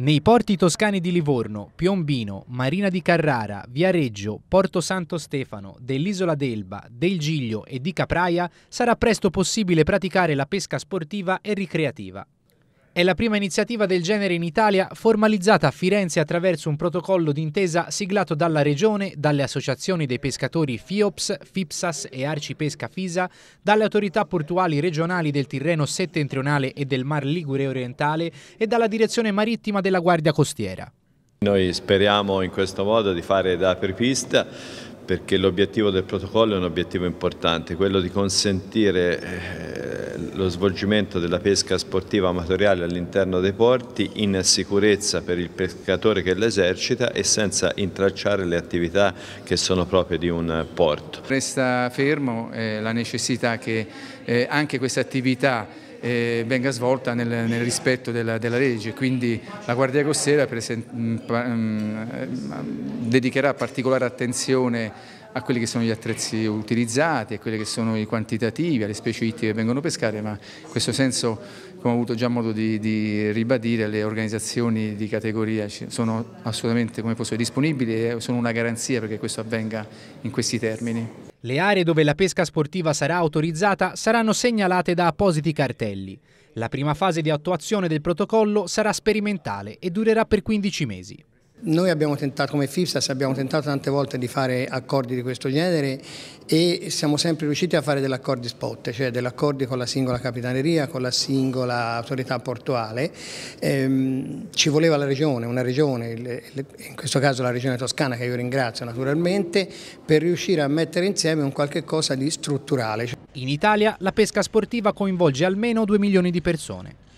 Nei porti toscani di Livorno, Piombino, Marina di Carrara, Viareggio, Porto Santo Stefano, dell'Isola d'Elba, del Giglio e di Capraia sarà presto possibile praticare la pesca sportiva e ricreativa. È la prima iniziativa del genere in Italia formalizzata a Firenze attraverso un protocollo d'intesa siglato dalla Regione, dalle associazioni dei pescatori FIOPS, FIPSAS e Arcipesca FISA, dalle autorità portuali regionali del Tirreno settentrionale e del Mar Ligure orientale e dalla Direzione Marittima della Guardia Costiera. Noi speriamo in questo modo di fare da apripista perché l'obiettivo del protocollo è un obiettivo importante, quello di consentire eh, lo svolgimento della pesca sportiva amatoriale all'interno dei porti in sicurezza per il pescatore che l'esercita e senza intracciare le attività che sono proprie di un porto. Resta fermo eh, la necessità che eh, anche questa attività eh, venga svolta nel, nel rispetto della, della, legge, quindi la Guardia Costiera mm, mm, eh, dedicherà particolare attenzione a quelli che sono gli attrezzi utilizzati, a quelli che sono i quantitativi, alle specie ittiche che vengono pescate, ma in questo senso, come ho avuto già modo di, di ribadire, le organizzazioni di categoria sono assolutamente posso, disponibili e sono una garanzia perché questo avvenga in questi termini. Le aree dove la pesca sportiva sarà autorizzata saranno segnalate da appositi cartelli. La prima fase di attuazione del protocollo sarà sperimentale e durerà per 15 mesi. Noi abbiamo tentato come FIFSAS, abbiamo tentato tante volte di fare accordi di questo genere e siamo sempre riusciti a fare degli accordi spot, cioè degli accordi con la singola capitaneria, con la singola autorità portuale. Ehm, ci voleva la regione, una regione, in questo caso la regione toscana che io ringrazio naturalmente, per riuscire a mettere insieme un qualche cosa di strutturale. In Italia la pesca sportiva coinvolge almeno 2 milioni di persone.